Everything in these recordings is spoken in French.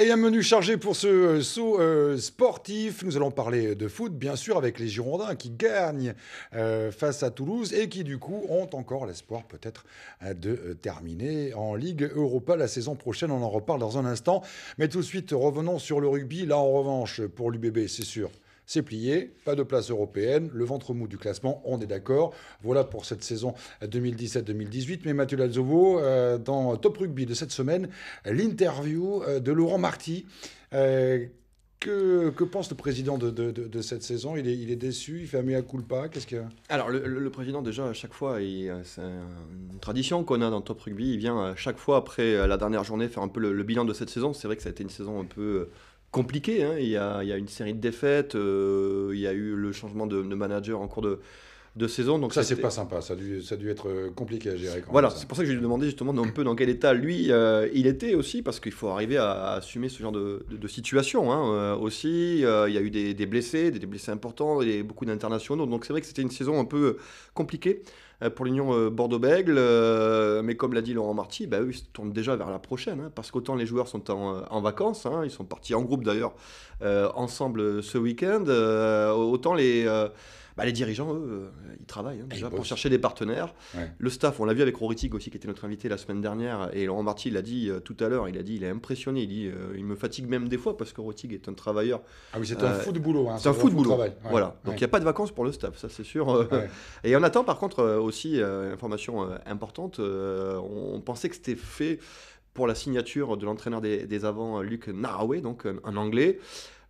Et un menu chargé pour ce euh, saut euh, sportif. Nous allons parler de foot, bien sûr, avec les Girondins qui gagnent euh, face à Toulouse et qui, du coup, ont encore l'espoir peut-être de terminer en Ligue Europa la saison prochaine. On en reparle dans un instant. Mais tout de suite, revenons sur le rugby. Là, en revanche, pour l'UBB, c'est sûr c'est plié, pas de place européenne, le ventre mou du classement, on est d'accord. Voilà pour cette saison 2017-2018. Mais Mathieu alzovo euh, dans Top Rugby de cette semaine, l'interview euh, de Laurent Marty. Euh, que, pense le président de, cette saison il est, il est, déçu, il fait un mea culpa Qu'est-ce que... Alors, le, président, déjà, à chaque fois, c'est une tradition qu'on a dans Top Rugby. Il vient à chaque fois, après la dernière journée, faire un peu le bilan de cette saison. C'est vrai que ça a été une saison un peu compliqué. Hein. Il, y a, il, une série de défaites, euh, il y a eu le changement de, manager en cours de, saison. Donc ça, c'est pas sympa. Ça a, dû, ça dû être euh, compliqué à gérer. voilà, c'est pour ça que je lui ai demandé justement un peu dans quel état lui euh, il était aussi, parce qu'il faut arriver à, assumer ce genre de, situation hein, aussi. il y a eu des, blessés, des, blessés importants et beaucoup d'internationaux. Donc c'est vrai que c'était une saison un peu compliquée. Euh, pour l'Union euh, Bordeaux-Bègle. Euh, mais comme l'a dit Laurent Marty, bah, eux, ils se tournent déjà vers la prochaine, hein, parce qu'autant les joueurs sont en, vacances, hein, ils sont partis en groupe d'ailleurs ensemble ce week-end, autant les bah, les dirigeants, eux, euh, ils travaillent hein, déjà pour chercher des partenaires. Le staff, on l'a vu avec Roritig aussi, qui était notre invité la semaine dernière, et Laurent Marty l'a dit euh, tout à l'heure, il a dit, il est impressionné, il dit, euh, il me fatigue même des fois parce que Roritig est un travailleur. Ah oui, c'est un fou de boulot. Hein, c'est un fou de boulot. Voilà. Donc il n'y a pas de vacances pour le staff, ça c'est sûr. Et on attend par contre aussi, information importante, on, pensait que c'était fait pour la signature de l'entraîneur des, des avants, Luc Naraway, donc un, anglais.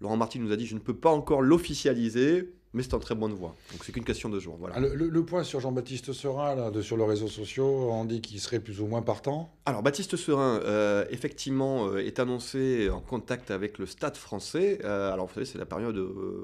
Laurent Martin nous a dit Je ne peux pas encore l'officialiser mais c'est en très bonne voie. Donc c'est qu'une question de jour. Voilà. Le, point sur Jean-Baptiste Serin, sur les réseaux sociaux, on dit qu'il serait plus ou moins partant Alors Baptiste Serin, euh, effectivement, euh, est annoncé en contact avec le Stade français. Euh, alors vous savez, c'est la période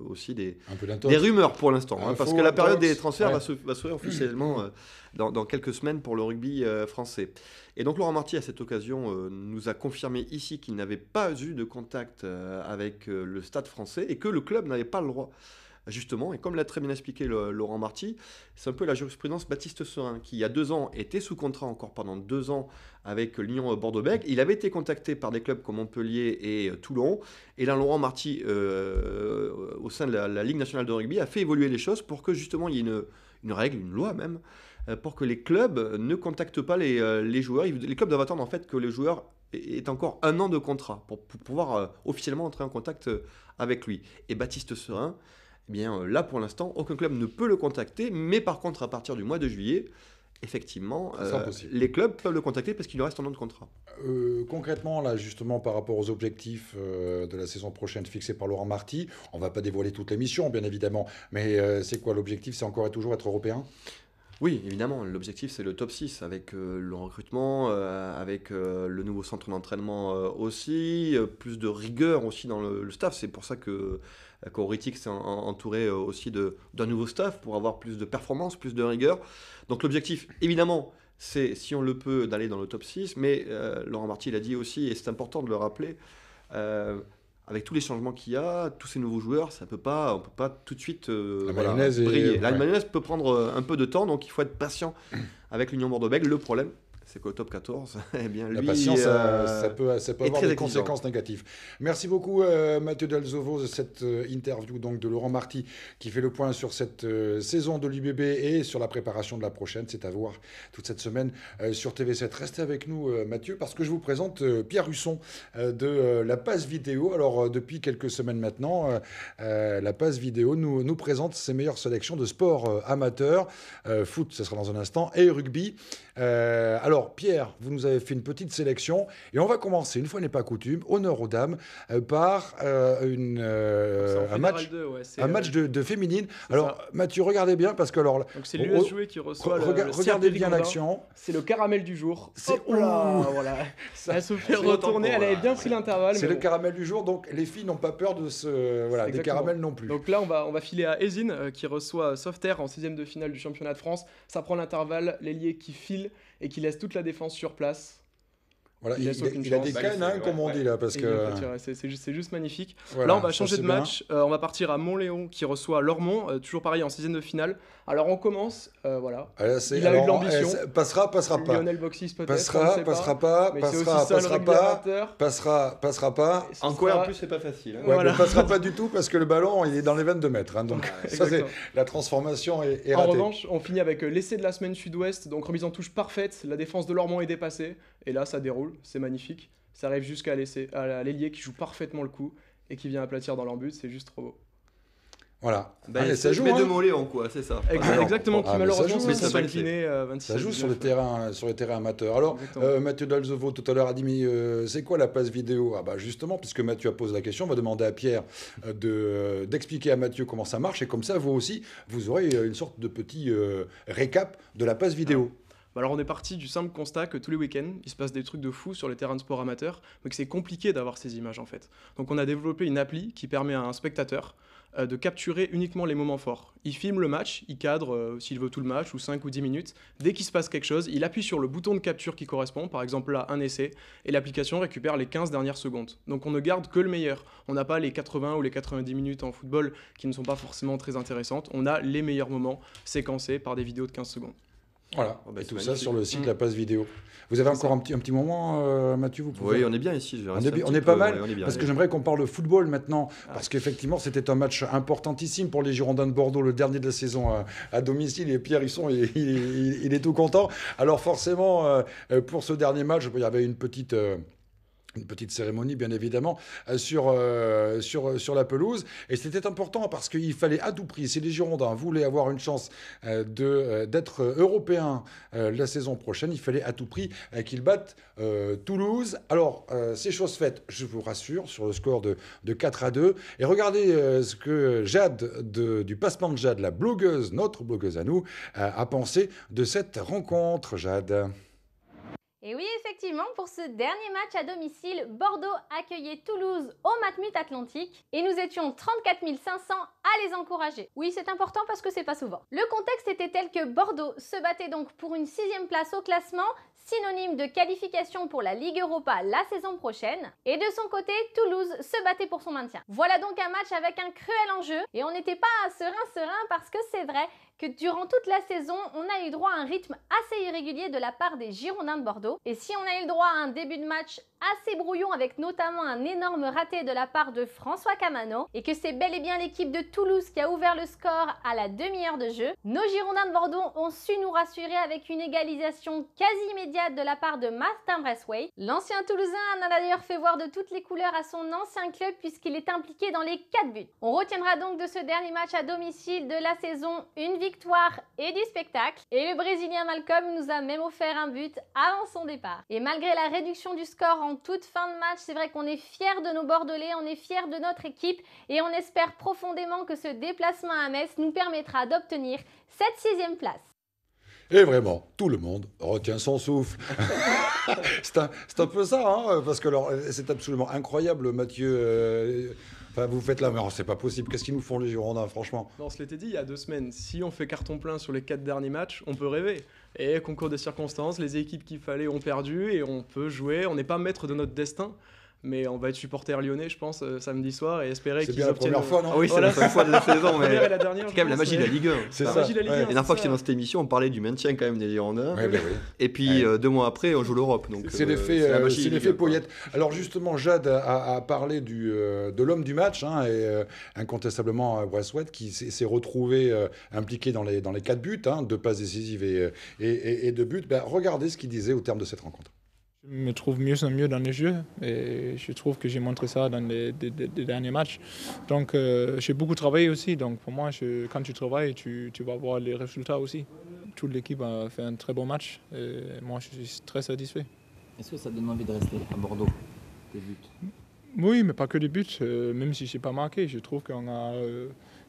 aussi des, des rumeurs pour l'instant, hein, parce que la période des transferts va, se, va officiellement dans, quelques semaines pour le rugby français. Et donc Laurent Marty, à cette occasion, nous a confirmé ici qu'il n'avait pas eu de contact avec le Stade français et que le club n'avait pas le droit justement, et comme l'a très bien expliqué Laurent Marty, c'est un peu la jurisprudence Baptiste Serin, qui il y a deux ans était sous contrat encore pendant deux ans avec l'Union Bordeaux-Bègles. Il avait été contacté par des clubs comme Montpellier et euh, Toulon, et là Laurent Marty, euh, au sein de la, Ligue nationale de rugby, a fait évoluer les choses pour que justement il y ait une, règle, une loi même, euh, pour que les clubs ne contactent pas les, joueurs. Les clubs doivent attendre en fait que les joueurs est encore un an de contrat pour, pouvoir officiellement entrer en contact avec lui. Et Baptiste Serin eh bien euh, là pour l'instant, aucun club ne peut le contacter, mais par contre à partir du mois de juillet, effectivement, euh, les clubs peuvent le contacter parce qu'il lui reste un an de contrat. Euh, concrètement, là, justement, par rapport aux objectifs de la saison prochaine fixés par Laurent Marty, on ne va pas dévoiler toutes les missions, bien évidemment, mais c'est quoi l'objectif C'est encore et toujours être européen oui, évidemment, l'objectif c'est le top 6 avec le recrutement, avec le nouveau centre d'entraînement aussi, plus de rigueur aussi dans le staff. C'est pour ça que Coritic s'est entouré euh, aussi d'un nouveau staff pour avoir plus de performance, plus de rigueur. Donc l'objectif, évidemment, c'est, si on le peut, d'aller dans le top 6, mais euh, Laurent Marty l'a dit aussi, et c'est important de le rappeler, euh, avec tous les changements qu'il y a, tous ces nouveaux joueurs, ça peut pas, on peut pas tout de suite briller. La ouais. peut prendre un peu de temps, donc il faut être patient avec l'Union Bordeaux-Bègles. Le problème, c'est qu'au top 14, et eh bien, lui, la patience, ça, euh, peut, avoir des conséquences négatives. Merci beaucoup, euh, Mathieu Delzovo, de cette euh, interview donc, de Laurent Marty qui fait le point sur cette saison de l'UBB et sur la préparation de la prochaine. C'est à voir toute cette semaine sur TV7. Restez avec nous, Mathieu, parce que je vous présente Pierre Husson de La Passe Vidéo. Alors, depuis quelques semaines maintenant, La Passe Vidéo nous, nous présente ses meilleures sélections de sport amateur, foot, ce sera dans un instant, et rugby. alors, Pierre, vous nous avez fait une petite sélection et on va commencer, une fois n'est pas coutume, honneur aux dames, euh, par euh, euh, un match, de, féminine. Alors, Mathieu, regardez bien parce que alors. c'est e qui reçoit. regardez bien l'action. C'est le caramel du jour. C'est là, voilà. Ça, elle se fait retourner. Elle avait bien pris l'intervalle. C'est le caramel du jour, donc les filles n'ont pas peur de ce, voilà, des caramels non plus. Donc là, on va, on va filer à Ezine qui reçoit Softair en 16 de finale du championnat de France. Ça prend l'intervalle, l'ailier qui file et qui laisse toute la défense sur place. il, a, des cannes, hein, comme on dit là, parce que c'est juste, magnifique. là, on va changer de match. Euh, on va partir à Montléon qui reçoit Lormont, euh, toujours pareil en sixième de finale. Alors on commence, euh, voilà. il a eu de l'ambition. Eh, passera, passera pas. Lionel peut-être. Passera, passera pas. passera, passera pas. Passera, passera pas. En quoi en plus c'est pas facile. Hein. passera pas du tout parce que le ballon il est dans les 22 mètres. Hein. donc ça c'est la transformation est, ratée. En revanche, on finit avec euh, l'essai de la semaine sud-ouest, donc remise en touche parfaite. La défense de Lormont est dépassée et là ça déroule, c'est magnifique. Ça arrive jusqu'à l'ailier qui joue parfaitement le coup et qui vient aplatir dans leur c'est juste trop beau. Voilà. mais bah, ça joue. Mais de Moléon, quoi, c'est ça. Exactement, qui ah, ah, malheureusement Ça joue euh, sur les, terrains, sur les terrains amateurs. Alors, euh, Mathieu Dalzevo, tout à l'heure, a dit Mais euh, c'est quoi la passe vidéo Ah, bah justement, puisque Mathieu a posé la question, on va demander à Pierre de d'expliquer à Mathieu comment ça marche. Et comme ça, vous aussi, vous aurez une sorte de petit récap de la passe vidéo. Ah. alors on est parti du simple constat que tous les week-ends, il se passe des trucs de fou sur les terrains de sport amateurs, mais que c'est compliqué d'avoir ces images en fait. Donc on a développé une appli qui permet à un spectateur euh, de capturer uniquement les moments forts. Il filme le match, il cadre, euh, s'il veut, tout le match, ou 5 ou 10 minutes. Dès qu'il se passe quelque chose, il appuie sur le bouton de capture qui correspond, par exemple là, un essai, et l'application récupère les 15 dernières secondes. Donc on ne garde que le meilleur. On n'a pas les 80 ou les 90 minutes en football qui ne sont pas forcément très intéressantes. On a les meilleurs moments séquencés par des vidéos de 15 secondes. Voilà. Oh, bah, tout ça sur le site mm. La Passe Vidéo. Vous avez encore un petit, un petit moment, euh, Mathieu vous pouvez... Oui, on est bien ici. on, est, pas mal, parce que j'aimerais qu'on parle de football maintenant, ah. parce qu'effectivement, c'était un match importantissime pour les Girondins de Bordeaux, le dernier de la saison à, domicile, et Pierre ils il, il, est tout content. Alors forcément, euh, euh, pour ce dernier match, il y avait une petite une petite cérémonie, bien évidemment, euh, sur, euh, sur, euh, sur la pelouse. Et c'était important parce qu'il fallait à tout prix, si les Girondins voulaient avoir une chance de d'être européens la saison prochaine, il fallait à tout prix qu'ils battent Toulouse. Alors, ces choses faites, je vous rassure, sur le score de, de 4 à 2. Et regardez ce que Jade, de, du Passement de Jade, la blogueuse, notre blogueuse à nous, a pensé de cette rencontre, Jade. Et oui, effectivement, pour ce dernier match à domicile, Bordeaux accueillait Toulouse au Matmut Atlantique et nous étions 34 500 à les encourager. Oui, c'est important parce que c'est pas souvent. Le contexte était tel que Bordeaux se battait donc pour une sixième place au classement, synonyme de qualification pour la Ligue Europa la saison prochaine. Et de son côté, Toulouse se battait pour son maintien. Voilà donc un match avec un cruel enjeu et on n'était pas serein serein parce que c'est vrai, que durant toute la saison, on a eu droit à un rythme assez irrégulier de la part des Girondins de Bordeaux. Et si on a eu le droit à un début de match assez brouillon avec notamment un énorme raté de la part de François Camano et que c'est bel et bien l'équipe de Toulouse qui a ouvert le score à la demi-heure de jeu, nos Girondins de Bordeaux ont su nous rassurer avec une égalisation quasi immédiate de la part de Martin Bressway. L'ancien Toulousain en a d'ailleurs fait voir de toutes les couleurs à son ancien club puisqu'il est impliqué dans les 4 buts. On retiendra donc de ce dernier match à domicile de la saison une victoire et du spectacle et le Brésilien Malcolm nous a même offert un but avant son départ. Et malgré la réduction du score en toute fin de match. C'est vrai qu'on est fiers de nos Bordelais, on est fiers de notre équipe et on espère profondément que ce déplacement à Metz nous permettra d'obtenir cette sixième place. Et vraiment, tout le monde retient son souffle. c'est un, peu ça, hein, parce que c'est absolument incroyable, Mathieu. Euh, vous faites la merde, c'est pas possible. Qu'est-ce qu'ils nous font les Girondins, franchement On se l'était dit il y a deux semaines. Si on fait carton plein sur les quatre derniers matchs, on peut rêver. Et concours des circonstances, les équipes qu'il fallait ont perdu et on peut jouer. On n'est pas maître de notre destin mais on va être supporter lyonnais, je pense, euh, samedi soir et espérer qu'ils obtiennent. C'est la première fois, non ah Oui, c'est la première fois de la saison, mais. La dernière, quand même la magie de la Ligue C'est ça. La, magie de la, Ligue la dernière fois que j'étais dans cette émission, on parlait du maintien quand même des Girondins. Bah et puis euh, deux mois après, on joue l'Europe. c'est euh, l'effet, Poyette. Alors justement, Jade a, parlé du, de l'homme du match hein, incontestablement Bressouet qui s'est retrouvé impliqué dans les dans les quatre buts, hein, deux passes décisives et et, et, buts. Ben, regardez ce qu'il disait au terme de cette rencontre. Je me trouve mieux en mieux dans les jeux et je trouve que j'ai montré ça dans les, derniers matchs. Donc euh, j'ai beaucoup travaillé aussi, donc pour moi quand tu travailles tu, tu, vas voir les résultats aussi. Toute l'équipe a fait un très bon match et moi je suis très satisfait. Est-ce que ça donne envie de rester à Bordeaux, oui, mais pas que des buts. Euh, même si je n'ai pas marqué, je trouve qu'on a euh,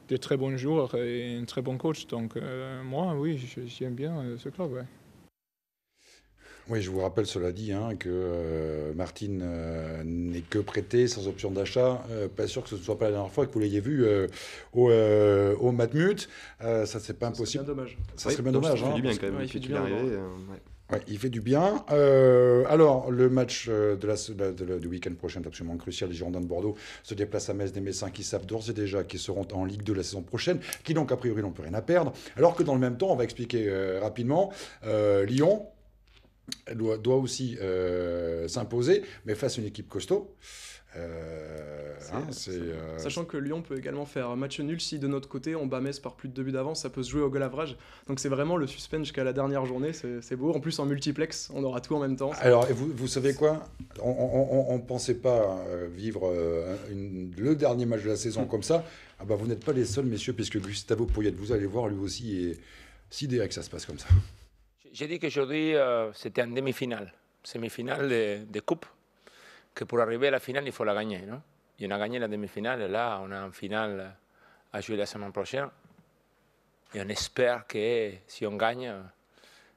des très bons joueurs et un très bon coach. Donc moi, oui, j'aime bien ce club. Ouais. Oui, je vous rappelle, cela dit, hein, que euh, Martine euh, n'est que prêtée sans option d'achat. Euh, pas sûr que ce ne soit pas la dernière fois que vous l'ayez vu au, Matmut. ça, c'est pas impossible. C'est bien dommage. Ça serait bien dommage. Il fait du hein. bien quand même. il fait du bien. il fait du bien. alors, le match de la, de du week-end prochain est absolument crucial. Les Girondins de Bordeaux se déplacent à Metz, des Messins qui savent d'ores et déjà qu'ils seront en Ligue 2 la saison prochaine, qui donc, a priori, n'ont plus rien à perdre. Alors que dans le même temps, on va expliquer rapidement, Lyon doit, doit aussi euh, s'imposer, mais face à une équipe costaud. Euh, hein, euh, Sachant que Lyon peut également faire match nul si de notre côté on bat Metz par plus de deux buts d'avance, ça peut se jouer au golavrage. Donc c'est vraiment le suspense jusqu'à la dernière journée, c'est beau. En plus en multiplex, on aura tout en même temps. Alors vous, vous savez quoi On ne pensait pas vivre le dernier match de la saison comme ça. Ah bah, vous n'êtes pas les seuls messieurs, puisque Gustavo pourriez vous allez voir lui aussi, et sidéré que ça se passe comme ça. J'ai dit qu'aujourd'hui, euh, c'était en demi-finale, semi-finale de, coupe, que pour arriver à la finale, il faut la gagner. Non et on a gagné la demi-finale, et là, on a une finale euh, à jouer la semaine prochaine. Et on espère que si on gagne,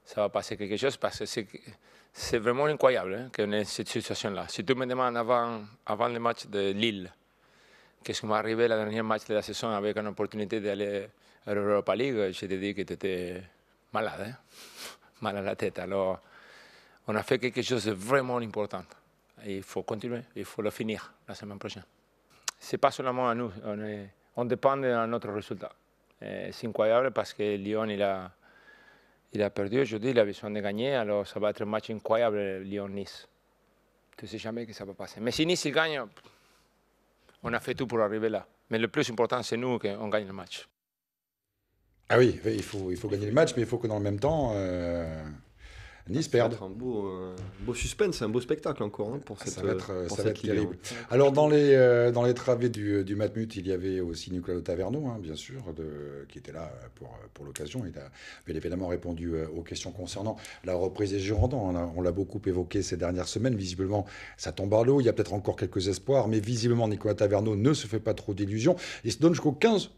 ça va passer quelque chose, parce que c'est vraiment incroyable hein, qu'on ait cette situation-là. Si tu me demandes avant, avant le match de Lille, qu'est-ce qui m'est arrivé le dernier match de la saison avec une opportunité d'aller à l'Europa League, je te dis que tu étais malade. Hein mal à la tête. Alors, on a fait quelque chose de vraiment important. il faut continuer, il faut le finir la semaine prochaine. Ce n'est pas seulement à nous, on, dépend de notre résultat. Eh, c'est incroyable parce que Lyon, il a, il a perdu aujourd'hui, il a besoin de gagner, alors ça va être un match incroyable, Lyon-Nice. Tu ne sais jamais que ça va passer. Mais si Nice il gagne, on a fait tout pour arriver là. Mais le plus important, c'est nous qu'on gagne le match. Ah oui, il faut, il faut gagner le match, mais il faut que dans le même temps, euh, Nice perde. Ça va être un beau, beau suspense, un beau spectacle encore hein, pour ah, cette, ça être, ça va être euh, terrible. Alors dans les, euh, dans les travées du, du Matmut, il y avait aussi Nicolas Taverneau, hein, bien sûr, de, qui était là pour, pour l'occasion. Il a bien évidemment répondu aux questions concernant la reprise des Girondins. On l'a beaucoup évoqué ces dernières semaines. Visiblement, ça tombe à l'eau. Il y a peut-être encore quelques espoirs, mais visiblement, Nicolas Taverneau ne se fait pas trop d'illusions. Il se donne jusqu'au 15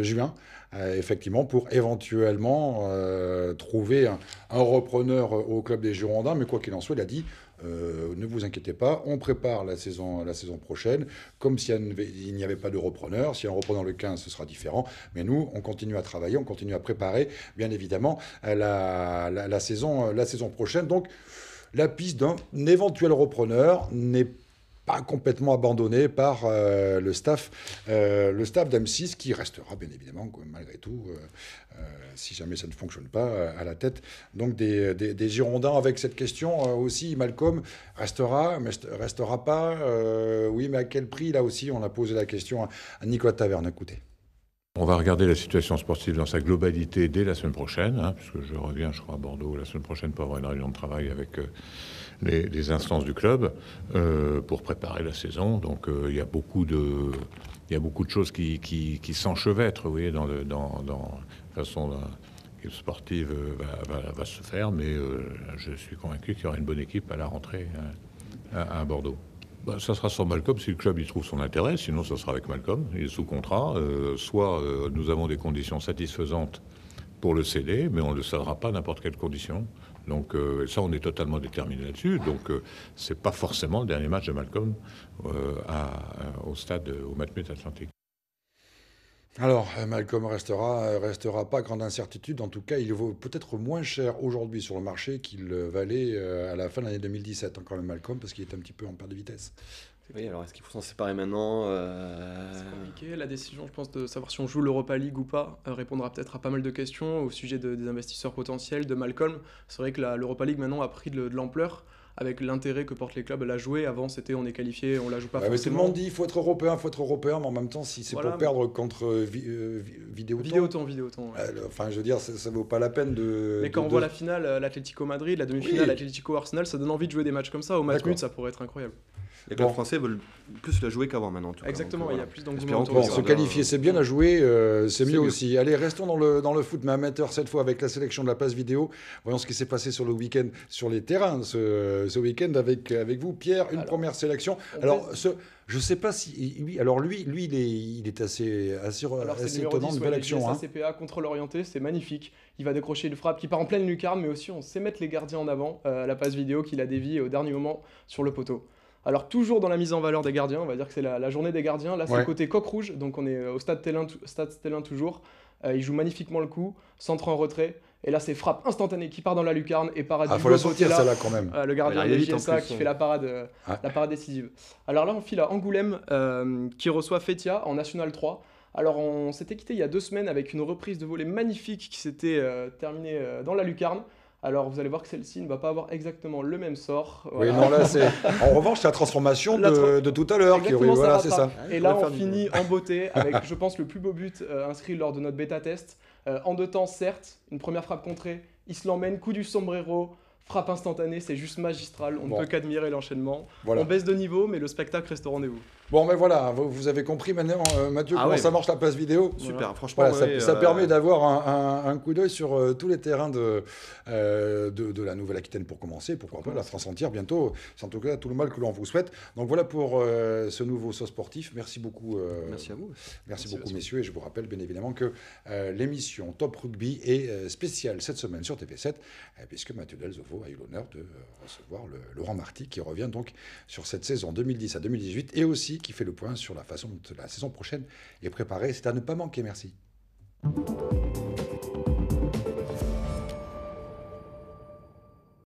juin euh, effectivement, pour éventuellement euh, trouver un, repreneur au club des Girondins. Mais quoi qu'il en soit, il a dit euh, ne vous inquiétez pas, on prépare la saison, la saison prochaine, comme s'il n'y avait pas de repreneur. Si un repreneur le 15, ce sera différent. Mais nous, on continue à travailler, on continue à préparer, bien évidemment, la, la, la saison, la saison prochaine. Donc, la piste d'un éventuel repreneur n'est pas pas complètement abandonné par euh, le staff, euh, le staff d'AM6 qui restera bien évidemment malgré tout, euh, si jamais ça ne fonctionne pas, à la tête donc des, des, Girondins avec cette question aussi. Malcolm restera, mais restera pas. oui, mais à quel prix là aussi on a posé la question à, Nicolas Taverne. Écoutez. On va regarder la situation sportive dans sa globalité dès la semaine prochaine, hein, puisque je reviens, je crois, à Bordeaux la semaine prochaine pour avoir une réunion de travail avec, les, instances du club euh, pour préparer la saison. Donc euh, il y a beaucoup de il y a beaucoup de choses qui, qui, s'enchevêtrent, vous voyez, dans, le, dans, dans la façon sportive euh, va, va, va, se faire, mais je suis convaincu qu'il y aura une bonne équipe à la rentrée à, Bordeaux. Bah, ça sera sans Malcolm si le club y trouve son intérêt, sinon ça sera avec Malcolm, il est sous contrat. soit nous avons des conditions satisfaisantes pour le céder, mais on ne le cédera pas à n'importe quelle condition. Donc euh, ça, on est totalement déterminé là-dessus. Donc ce euh, c'est pas forcément le dernier match de Malcolm euh, au stade, au Matmut Atlantique. Alors, Malcolm restera, restera pas grande incertitude. En tout cas, il vaut peut-être moins cher aujourd'hui sur le marché qu'il valait à la fin de l'année 2017, encore le Malcolm, parce qu'il est un petit peu en perte de vitesse. Oui, alors est-ce qu'il faut s'en séparer maintenant euh, C'est compliqué. La décision, je pense, de savoir si on joue l'Europa League ou pas, euh, répondra peut-être à pas mal de questions au sujet des investisseurs potentiels, de Malcolm. C'est vrai que l'Europa League maintenant a pris de l'ampleur avec l'intérêt que portent les clubs à la jouer. Avant, c'était on est qualifié, on la joue pas. forcément. le monde dit il faut être européen, il faut être européen, mais en même temps, si c'est pour perdre contre euh, euh, euh, vidéo vidéo Vidéoton. enfin, je veux dire, ça, ne vaut pas la peine de. Mais quand on voit la finale, l'Atlético Madrid, la demi-finale, l'Atlético Arsenal, ça donne envie de jouer des matchs comme ça. Au match nul, ça pourrait être incroyable. Les clubs français veulent plus la jouer qu'avant maintenant. En tout Exactement, il y a plus d'engouement. Bon, se qualifier, c'est bien à jouer, c'est mieux, aussi. Allez, restons dans le, dans le foot, mais amateur cette fois avec la sélection de la passe vidéo. Voyons ce qui s'est passé sur le week-end sur les terrains. Ce, euh, ce week-end avec, euh, avec vous. Pierre, une première sélection. Alors, ce, je ne sais pas si. Oui, alors lui, lui il, est, il est assez, assez, alors, euh, assez étonnant, une belle action. Hein. CPA, contre l'orienté, c'est magnifique. Il va décrocher une frappe qui part en pleine lucarne, mais aussi on sait mettre les gardiens en avant à la passe vidéo qu'il a déviée au dernier moment sur le poteau. Alors toujours dans la mise en valeur des gardiens, on va dire que c'est la, journée des gardiens. Là, c'est le côté coq rouge, donc on est au stade stade Télin toujours. il joue magnifiquement le coup, centre en retrait. Et là, c'est frappe instantanée qui part dans la lucarne et parade ah, faut le sortir, ça là quand même. Euh, le gardien de qui hein. fait la parade, euh, la parade décisive. Alors là, on file à Angoulême euh, qui reçoit Fetia en National 3. Alors on s'était quitté il y a deux semaines avec une reprise de volée magnifique qui s'était terminée dans la lucarne. Alors vous allez voir que celle-ci ne va pas avoir exactement le même sort. Oui, non, là, c'est... En revanche, la transformation de, tout à l'heure. Qui... ça. Et là, on finit en beauté avec, je pense, le plus beau but inscrit lors de notre bêta test. Euh, en deux temps, certes, une première frappe contrée, il se l'emmène, coup du sombrero, frappe instantanée, c'est juste magistral, on ne peut qu'admirer l'enchaînement. On baisse de niveau, mais le spectacle reste au rendez-vous. Bon, mais ben voilà, vous, avez compris maintenant, euh, Mathieu, ah comment ça marche la place vidéo. Super, franchement. ça, euh, permet d'avoir un, coup d'œil sur euh, tous les terrains de, de, la Nouvelle-Aquitaine pour commencer, pourquoi pas la France entière bientôt. C'est en tout cas tout le mal que l'on vous souhaite. Donc voilà pour ce nouveau saut sportif. Merci beaucoup. merci à vous. Merci, beaucoup, messieurs. Et je vous rappelle bien évidemment que l'émission Top Rugby est spéciale cette semaine sur TV7, puisque Mathieu Delzovo a eu l'honneur de recevoir Laurent Marty qui revient donc sur cette saison 2010 à 2018 et aussi qui fait le point sur la façon dont la saison prochaine est préparée. C'est à ne pas manquer. Merci.